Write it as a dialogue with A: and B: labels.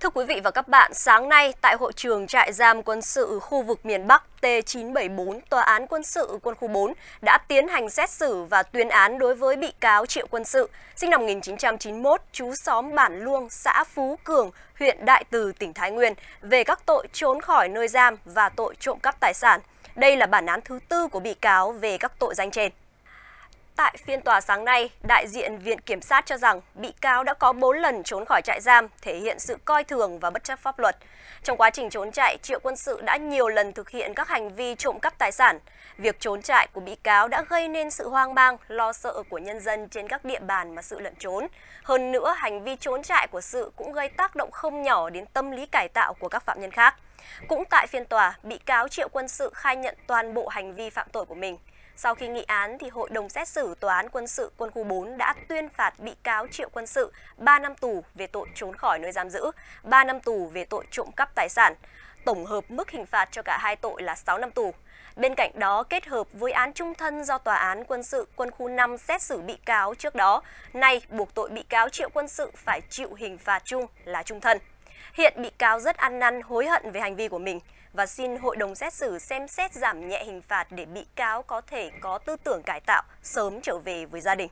A: Thưa quý vị và các bạn, sáng nay tại hội trường trại giam quân sự khu vực miền Bắc T974, Tòa án quân sự quân khu 4 đã tiến hành xét xử và tuyên án đối với bị cáo Triệu Quân Sự, sinh năm 1991, trú xóm Bản Luông, xã Phú Cường, huyện Đại Từ, tỉnh Thái Nguyên, về các tội trốn khỏi nơi giam và tội trộm cắp tài sản. Đây là bản án thứ tư của bị cáo về các tội danh trên. Tại phiên tòa sáng nay, đại diện Viện Kiểm sát cho rằng bị cáo đã có 4 lần trốn khỏi trại giam, thể hiện sự coi thường và bất chấp pháp luật. Trong quá trình trốn chạy Triệu Quân Sự đã nhiều lần thực hiện các hành vi trộm cắp tài sản. Việc trốn chạy của bị cáo đã gây nên sự hoang mang, lo sợ của nhân dân trên các địa bàn mà sự lẩn trốn. Hơn nữa, hành vi trốn chạy của sự cũng gây tác động không nhỏ đến tâm lý cải tạo của các phạm nhân khác. Cũng tại phiên tòa, bị cáo Triệu Quân Sự khai nhận toàn bộ hành vi phạm tội của mình. Sau khi nghị án, thì Hội đồng xét xử Tòa án Quân sự Quân khu 4 đã tuyên phạt bị cáo Triệu Quân sự 3 năm tù về tội trốn khỏi nơi giam giữ, 3 năm tù về tội trộm cắp tài sản. Tổng hợp mức hình phạt cho cả hai tội là 6 năm tù. Bên cạnh đó, kết hợp với án trung thân do Tòa án Quân sự Quân khu 5 xét xử bị cáo trước đó, nay buộc tội bị cáo Triệu Quân sự phải chịu hình phạt chung là trung thân. Hiện bị cáo rất ăn năn hối hận về hành vi của mình và xin hội đồng xét xử xem xét giảm nhẹ hình phạt để bị cáo có thể có tư tưởng cải tạo, sớm trở về với gia đình.